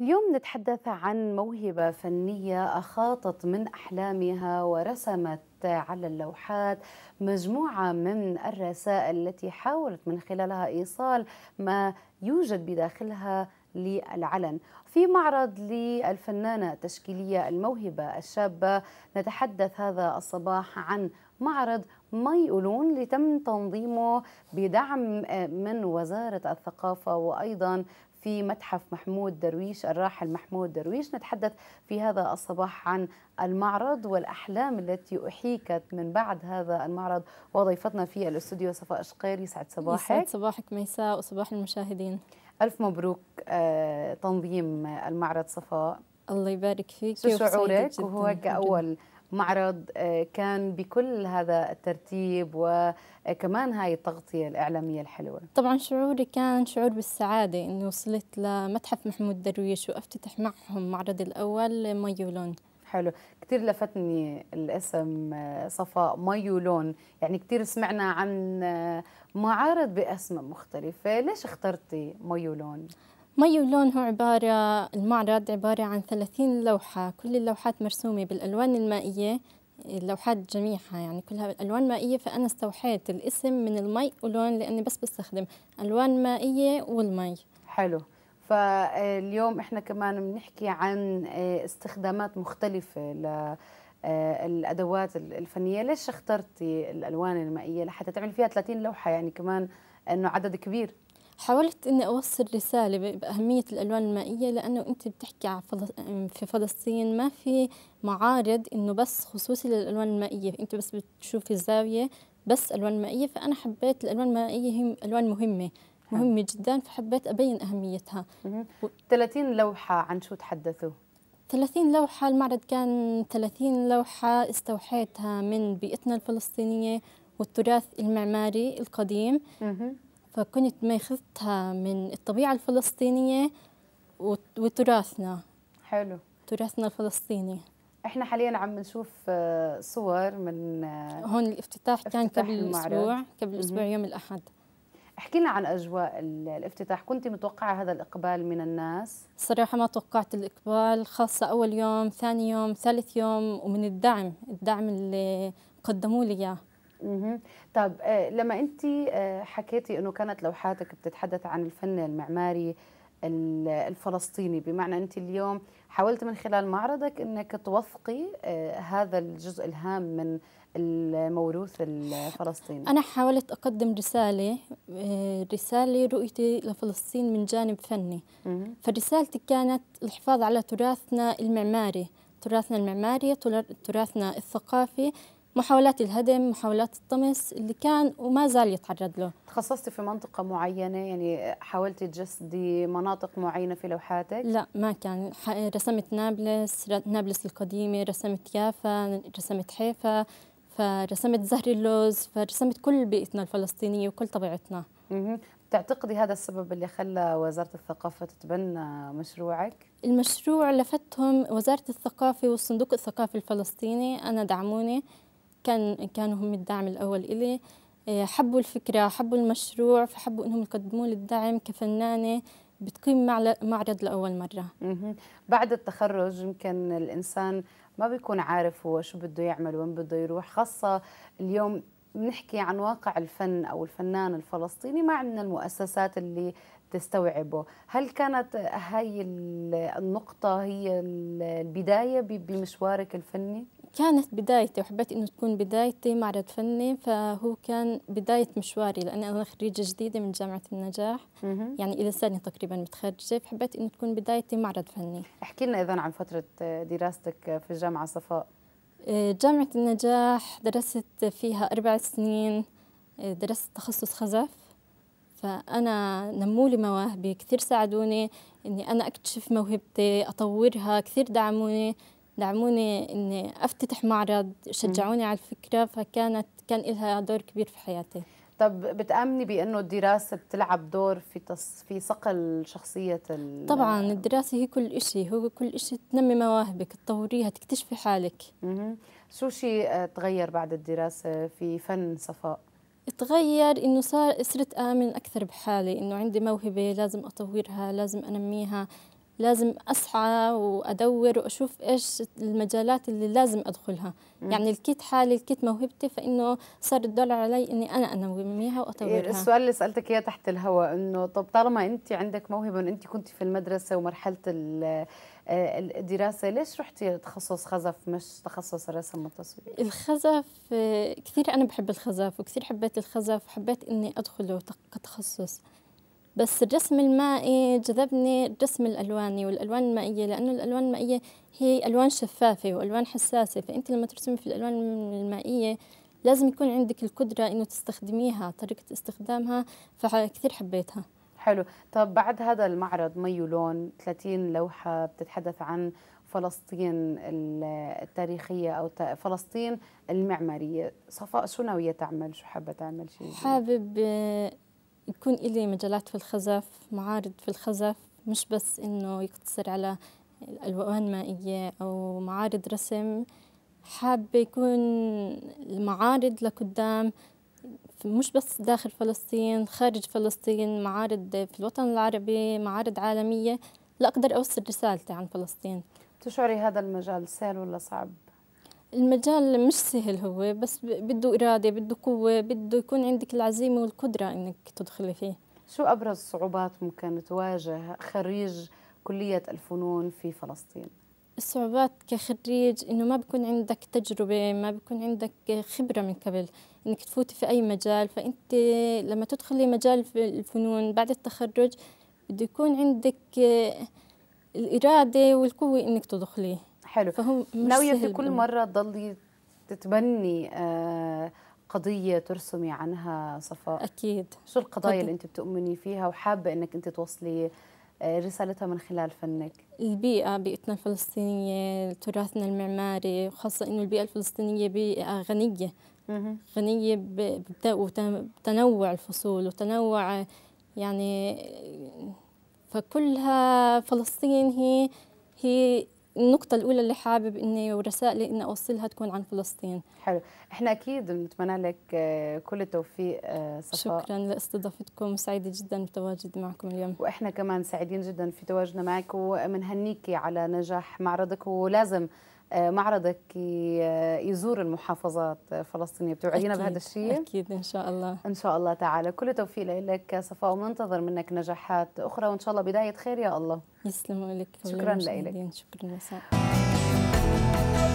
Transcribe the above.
اليوم نتحدث عن موهبة فنية أخاطت من أحلامها ورسمت على اللوحات مجموعة من الرسائل التي حاولت من خلالها إيصال ما يوجد بداخلها للعلن في معرض للفنانة التشكيلية الموهبة الشابة نتحدث هذا الصباح عن معرض ما يقولون اللي تم تنظيمه بدعم من وزارة الثقافة وأيضا في متحف محمود درويش الراحل محمود درويش نتحدث في هذا الصباح عن المعرض والأحلام التي أحيكت من بعد هذا المعرض وضيفتنا في الاستوديو صفاء شقير يسعد صباحك يسعد صباحك ميساء وصباح المشاهدين ألف مبروك آه، تنظيم المعرض صفاء الله يبارك فيك شو شعورك وهو كأول معرض آه، كان بكل هذا الترتيب وكمان هاي التغطية الإعلامية الحلوة طبعا شعوري كان شعور بالسعادة أني وصلت لمتحف محمود درويش وأفتتح معهم معرض الأول ميولون حلو كثير لفتني الاسم آه، صفاء مايولون يعني كثير سمعنا عن آه، معارض بأسماء مختلفة ليش اخترتي مايولون؟ ميو لونه عبارة المعرض عبارة عن ثلاثين لوحة كل اللوحات مرسومة بالألوان المائية اللوحات جميعها يعني كلها ألوان مائية فأنا استوحيت الاسم من المي ولون لأني بس بستخدم ألوان مائية والمي حلو فاليوم احنا كمان بنحكي عن آه، استخدامات مختلفة ل آه، الادوات الفنيه ليش اخترتي الالوان المائيه لحتى تعمل فيها 30 لوحه يعني كمان انه عدد كبير حاولت إني أوصل رسالة بأهمية الألوان المائية لأنه أنت بتحكي في فلسطين ما في معارض إنه بس خصوصي للألوان المائية أنت بس بتشوفي الزاويه بس ألوان مائية فأنا حبيت الألوان المائية هي ألوان مهمة مهمة جدا فحبيت أبين أهميتها 30 لوحة عن شو تحدثوا؟ 30 لوحة المعرض كان 30 لوحة استوحيتها من بيئتنا الفلسطينية والتراث المعماري القديم فكنت ماخذتها من الطبيعة الفلسطينية وتراثنا حلو تراثنا الفلسطيني احنا حاليا عم نشوف آه، صور من آه، هون الافتتاح كان قبل اسبوع قبل اسبوع يوم الاحد احكي لنا عن اجواء الافتتاح كنت متوقعه هذا الاقبال من الناس صراحه ما توقعت الاقبال خاصه اول يوم ثاني يوم ثالث يوم ومن الدعم الدعم اللي قدموا لي اياه اها طب آه، لما انت آه، حكيتي انه كانت لوحاتك بتتحدث عن الفن المعماري الفلسطيني بمعنى انت اليوم حاولت من خلال معرضك انك توثقي آه، هذا الجزء الهام من الموروث الفلسطيني انا حاولت اقدم رساله رساله رؤيتي لفلسطين من جانب فني فرسالتي كانت الحفاظ على تراثنا المعماري تراثنا المعماري تراثنا الثقافي محاولات الهدم محاولات الطمس اللي كان وما زال يتعرض له تخصصتي في منطقة معينة يعني حاولتي تجسدي مناطق معينة في لوحاتك؟ لا ما كان رسمت نابلس نابلس القديمة رسمت يافا رسمت حيفا فرسمت زهر اللوز فرسمت كل بيئتنا الفلسطينية وكل طبيعتنا تعتقدي هذا السبب اللي خلى وزارة الثقافة تتبنى مشروعك؟ المشروع لفتهم وزارة الثقافة والصندوق الثقافي الفلسطيني أنا دعموني كان كانوا هم الدعم الأول إلي آه، حبوا الفكرة حبوا المشروع فحبوا إنهم يقدموا لي الدعم كفنانة بتقيم معرض لأول مرة بعد التخرج يمكن الإنسان ما بيكون عارف هو شو بده يعمل وين بده يروح خاصة اليوم بنحكي عن واقع الفن أو الفنان الفلسطيني ما عندنا المؤسسات اللي تستوعبه هل كانت هاي النقطة هي البداية بمشوارك الفني؟ كانت بدايتي وحبيت انه تكون بدايتي معرض فني فهو كان بدايه مشواري لان انا خريجه جديده من جامعه النجاح مم. يعني الى سنه تقريبا متخرجه فحبيت انه تكون بدايتي معرض فني احكي لنا اذا عن فتره دراستك في الجامعه صفاء آه، جامعه النجاح درست فيها اربع سنين آه، درست تخصص خزف فأنا نموا لي مواهبي كثير ساعدوني إني أنا أكتشف موهبتي أطورها كثير دعموني دعموني اني افتتح معرض شجعوني على الفكره فكانت كان لها دور كبير في حياتي طب بتامني بانه الدراسه بتلعب دور في تص... في صقل شخصيه ال... طبعا الدراسه هي كل شيء هو كل شيء تنمي مواهبك تطوريها تكتشفي حالك اها شو شيء آه، تغير بعد الدراسه في فن صفاء تغير انه صار صرت امن اكثر بحالي انه عندي موهبه لازم اطورها لازم انميها لازم أسعى وأدور وأشوف إيش المجالات اللي لازم أدخلها مم. يعني لقيت حالي لقيت موهبتي فإنه صار الدور علي إني أنا أنميها وأطورها إيه، السؤال اللي سألتك إياه تحت الهواء إنه طب طالما أنت عندك موهبة أنت كنت في المدرسة ومرحلة آه، الدراسة ليش رحتي تخصص خزف مش تخصص الرسم والتصوير؟ الخزف آه، كثير أنا بحب الخزف وكثير حبيت الخزف وحبيت إني أدخله كتخصص بس الرسم المائي جذبني الرسم الألواني والألوان المائية لأنه الألوان المائية هي ألوان شفافة وألوان حساسة فأنت لما ترسمي في الألوان المائية لازم يكون عندك القدرة إنه تستخدميها طريقة استخدامها فكثير حبيتها حلو طب بعد هذا المعرض مي لون 30 لوحة بتتحدث عن فلسطين التاريخية أو فلسطين المعمارية صفاء شو ناوية تعمل شو حابة تعمل شيء حابب يكون إلي مجالات في الخزف معارض في الخزف مش بس إنه يقتصر على الألوان مائية أو معارض رسم حابة يكون المعارض لقدام مش بس داخل فلسطين خارج فلسطين معارض في الوطن العربي معارض عالمية لا أقدر أوصل رسالتي عن فلسطين تشعري هذا المجال سهل ولا صعب المجال مش سهل هو بس بده إرادة بده قوة بده يكون عندك العزيمة والقدرة إنك تدخلي فيه شو أبرز صعوبات ممكن تواجه خريج كلية الفنون في فلسطين؟ الصعوبات كخريج إنه ما بكون عندك تجربة ما بكون عندك خبرة من قبل إنك تفوتي في أي مجال فأنت لما تدخلي مجال الفنون بعد التخرج بده يكون عندك الإرادة والقوة إنك تدخليه حلو فهم ناويه في كل مره تضلي تتبني آه، قضيه ترسمي عنها صفاء اكيد شو القضايا أكيد. اللي انت بتؤمني فيها وحابه انك انت توصلي آه، رسالتها من خلال فنك البيئة بيئتنا الفلسطينية تراثنا المعماري خاصة إنه البيئة الفلسطينية بيئة غنية غنية بتنوع الفصول وتنوع يعني فكلها فلسطين هي هي النقطة الأولى اللي حابب إني ورسائلي إني أوصلها تكون عن فلسطين. حلو، إحنا أكيد بنتمنى لك آه، كل التوفيق آه، صفاء. شكرا لاستضافتكم، سعيدة جدا بتواجد معكم اليوم. وإحنا كمان سعيدين جدا في تواجدنا معك ومنهنيكي على نجاح معرضك ولازم آه، معرضك آه، يزور المحافظات الفلسطينيه بتوعدينا بهذا الشيء اكيد ان شاء الله ان شاء الله تعالى كل توفيق لك صفاء ومنتظر منك نجاحات اخرى وان شاء الله بدايه خير يا الله يسلموا لك شكرا لك شكرا مساء